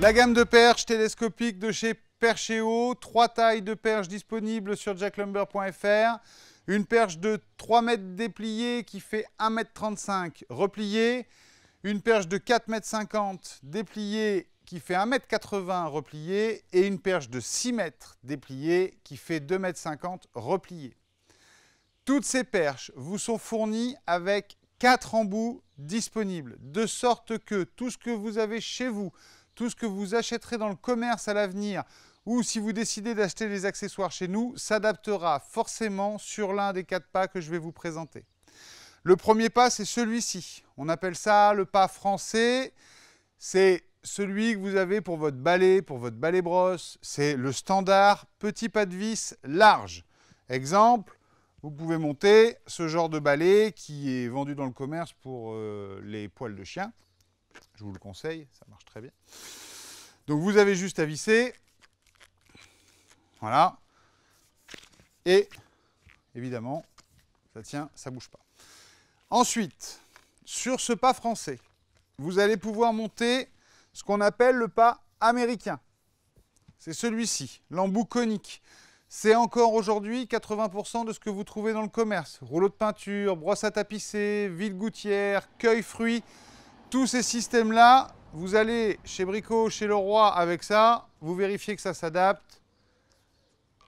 La gamme de perches télescopiques de chez Percheo, trois tailles de perches disponibles sur jacklumber.fr. Une perche de 3 mètres dépliée qui fait 1,35 m repliée. Une perche de 4,50 m dépliée qui fait 1,80 m repliée. Et une perche de 6 mètres dépliée qui fait mètres 50 repliée. Toutes ces perches vous sont fournies avec quatre embouts disponibles, de sorte que tout ce que vous avez chez vous, tout ce que vous achèterez dans le commerce à l'avenir ou si vous décidez d'acheter des accessoires chez nous, s'adaptera forcément sur l'un des quatre pas que je vais vous présenter. Le premier pas, c'est celui-ci. On appelle ça le pas français. C'est celui que vous avez pour votre balai, pour votre balai brosse. C'est le standard petit pas de vis large. Exemple, vous pouvez monter ce genre de balai qui est vendu dans le commerce pour euh, les poils de chien. Je vous le conseille, ça marche très bien. Donc vous avez juste à visser. Voilà. Et évidemment, ça tient, ça bouge pas. Ensuite, sur ce pas français, vous allez pouvoir monter ce qu'on appelle le pas américain. C'est celui-ci, l'embout conique. C'est encore aujourd'hui 80% de ce que vous trouvez dans le commerce. Rouleau de peinture, brosse à tapisser, vide-gouttière, cueil-fruits. Tous ces systèmes-là, vous allez chez Brico, chez Leroy avec ça, vous vérifiez que ça s'adapte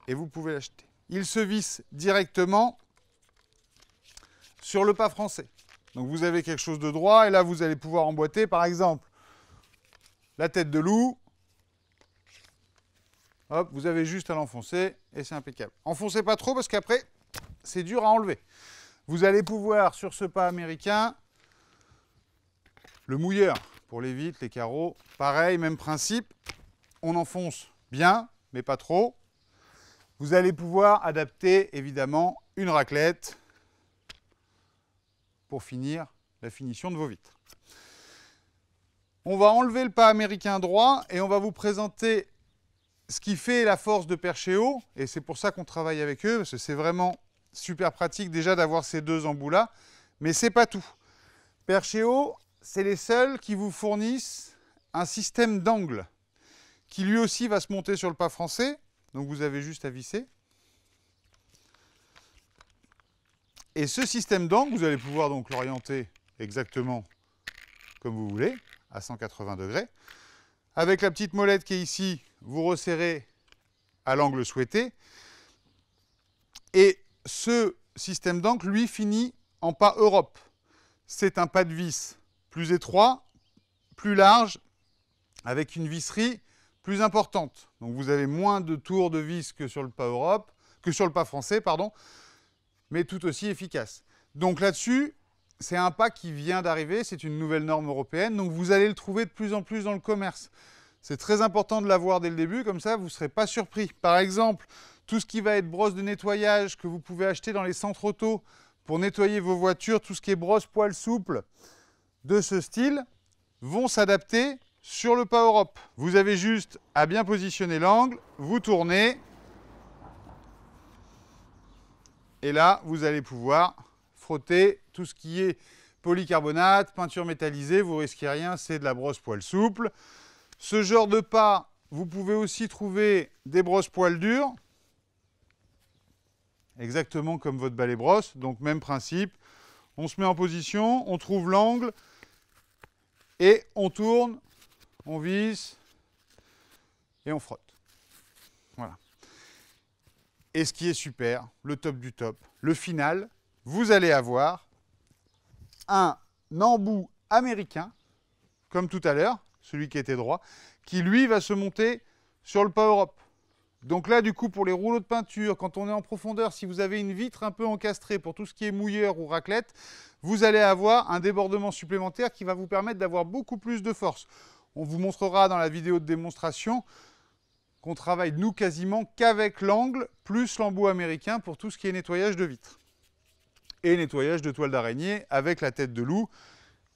et vous pouvez l'acheter. Il se visse directement sur le pas français. Donc vous avez quelque chose de droit et là vous allez pouvoir emboîter par exemple la tête de loup. Hop, vous avez juste à l'enfoncer et c'est impeccable. Enfoncez pas trop parce qu'après c'est dur à enlever. Vous allez pouvoir sur ce pas américain le mouilleur pour les vitres, les carreaux, pareil, même principe. On enfonce bien, mais pas trop. Vous allez pouvoir adapter évidemment une raclette pour finir la finition de vos vitres. On va enlever le pas américain droit et on va vous présenter ce qui fait la force de Percheo, et c'est pour ça qu'on travaille avec eux, parce que c'est vraiment super pratique déjà d'avoir ces deux embouts là, mais c'est pas tout. Percheo c'est les seuls qui vous fournissent un système d'angle qui lui aussi va se monter sur le pas français. Donc vous avez juste à visser. Et ce système d'angle, vous allez pouvoir donc l'orienter exactement comme vous voulez, à 180 degrés. Avec la petite molette qui est ici, vous resserrez à l'angle souhaité. Et ce système d'angle, lui, finit en pas Europe. C'est un pas de vis plus étroit, plus large, avec une visserie plus importante. Donc vous avez moins de tours de vis que sur le pas Europe, que sur le pas français, pardon, mais tout aussi efficace. Donc là-dessus, c'est un pas qui vient d'arriver, c'est une nouvelle norme européenne, donc vous allez le trouver de plus en plus dans le commerce. C'est très important de l'avoir dès le début, comme ça vous ne serez pas surpris. Par exemple, tout ce qui va être brosse de nettoyage que vous pouvez acheter dans les centres auto pour nettoyer vos voitures, tout ce qui est brosse poil souple, de ce style vont s'adapter sur le pas Europe. Vous avez juste à bien positionner l'angle, vous tournez, et là, vous allez pouvoir frotter tout ce qui est polycarbonate, peinture métallisée, vous risquez rien, c'est de la brosse poil souple. Ce genre de pas, vous pouvez aussi trouver des brosses poils dures, exactement comme votre balai brosse, donc même principe. On se met en position, on trouve l'angle, et on tourne, on visse et on frotte. Voilà. Et ce qui est super, le top du top, le final, vous allez avoir un embout américain, comme tout à l'heure, celui qui était droit, qui lui va se monter sur le pas Europe. Donc là, du coup, pour les rouleaux de peinture, quand on est en profondeur, si vous avez une vitre un peu encastrée pour tout ce qui est mouilleur ou raclette, vous allez avoir un débordement supplémentaire qui va vous permettre d'avoir beaucoup plus de force. On vous montrera dans la vidéo de démonstration qu'on travaille, nous, quasiment qu'avec l'angle plus l'embout américain pour tout ce qui est nettoyage de vitres. Et nettoyage de toile d'araignée avec la tête de loup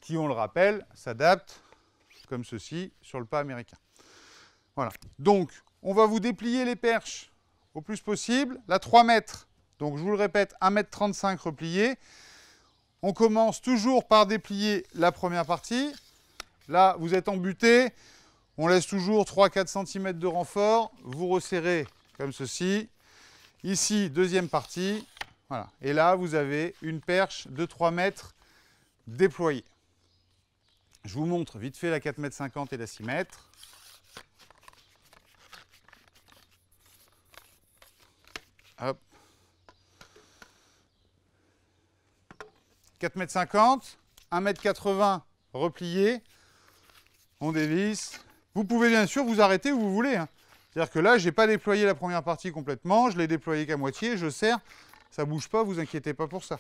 qui, on le rappelle, s'adapte comme ceci sur le pas américain. Voilà. Donc, on va vous déplier les perches au plus possible. La 3 mètres, donc je vous le répète, 1,35 m replié. On commence toujours par déplier la première partie. Là, vous êtes embuté. On laisse toujours 3-4 cm de renfort. Vous resserrez comme ceci. Ici, deuxième partie. Voilà. Et là, vous avez une perche de 3 mètres déployée. Je vous montre vite fait la 4,50 m et la 6 mètres. 4,50 m, 1,80 m replié, on dévisse. Vous pouvez bien sûr vous arrêter où vous voulez. Hein. C'est-à-dire que là, je n'ai pas déployé la première partie complètement, je l'ai déployé qu'à moitié, je serre, ça ne bouge pas, vous inquiétez pas pour ça.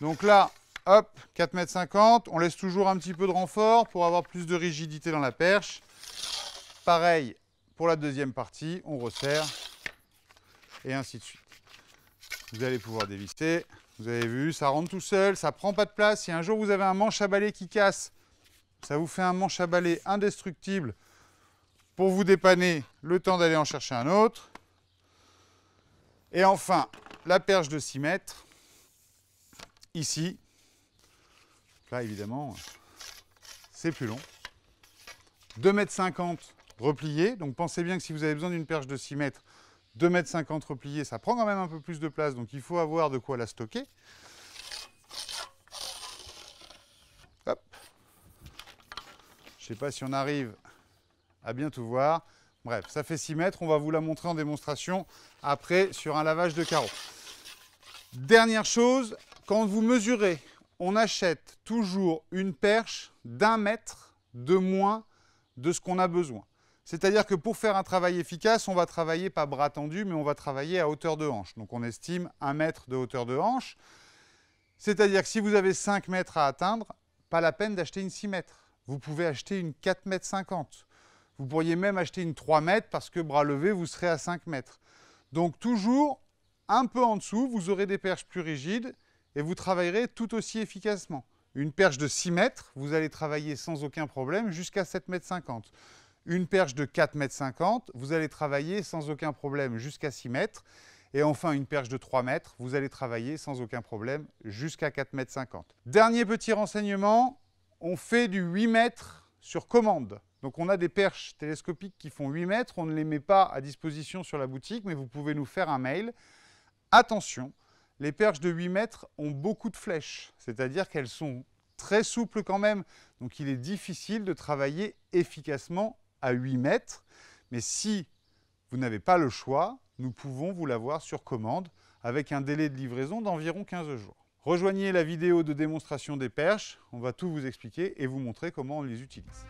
Donc là, hop, 4,50 m, on laisse toujours un petit peu de renfort pour avoir plus de rigidité dans la perche. Pareil pour la deuxième partie, on resserre, et ainsi de suite. Vous allez pouvoir dévisser. Vous avez vu, ça rentre tout seul, ça prend pas de place. Si un jour vous avez un manche à balai qui casse, ça vous fait un manche à balai indestructible pour vous dépanner le temps d'aller en chercher un autre. Et enfin, la perche de 6 mètres, ici. Là, évidemment, c'est plus long. 2,50 mètres replié. Donc pensez bien que si vous avez besoin d'une perche de 6 mètres, 2,50 m repliés, ça prend quand même un peu plus de place, donc il faut avoir de quoi la stocker. Je ne sais pas si on arrive à bien tout voir. Bref, ça fait 6 mètres, on va vous la montrer en démonstration après sur un lavage de carreaux. Dernière chose, quand vous mesurez, on achète toujours une perche d'un mètre de moins de ce qu'on a besoin. C'est-à-dire que pour faire un travail efficace, on va travailler pas bras tendu, mais on va travailler à hauteur de hanche. Donc on estime 1 mètre de hauteur de hanche. C'est-à-dire que si vous avez 5 mètres à atteindre, pas la peine d'acheter une 6 mètres. Vous pouvez acheter une 4 mètres 50. Vous pourriez même acheter une 3 mètres parce que bras levé, vous serez à 5 mètres. Donc toujours un peu en dessous, vous aurez des perches plus rigides et vous travaillerez tout aussi efficacement. Une perche de 6 mètres, vous allez travailler sans aucun problème jusqu'à 7 mètres 50 une perche de 4,50 m, vous allez travailler sans aucun problème jusqu'à 6 mètres. Et enfin, une perche de 3 mètres, vous allez travailler sans aucun problème jusqu'à 4,50 m. Dernier petit renseignement, on fait du 8 mètres sur commande. Donc on a des perches télescopiques qui font 8 mètres, on ne les met pas à disposition sur la boutique, mais vous pouvez nous faire un mail. Attention, les perches de 8 mètres ont beaucoup de flèches, c'est-à-dire qu'elles sont très souples quand même, donc il est difficile de travailler efficacement à 8 mètres. Mais si vous n'avez pas le choix, nous pouvons vous l'avoir sur commande avec un délai de livraison d'environ 15 jours. Rejoignez la vidéo de démonstration des perches, on va tout vous expliquer et vous montrer comment on les utilise.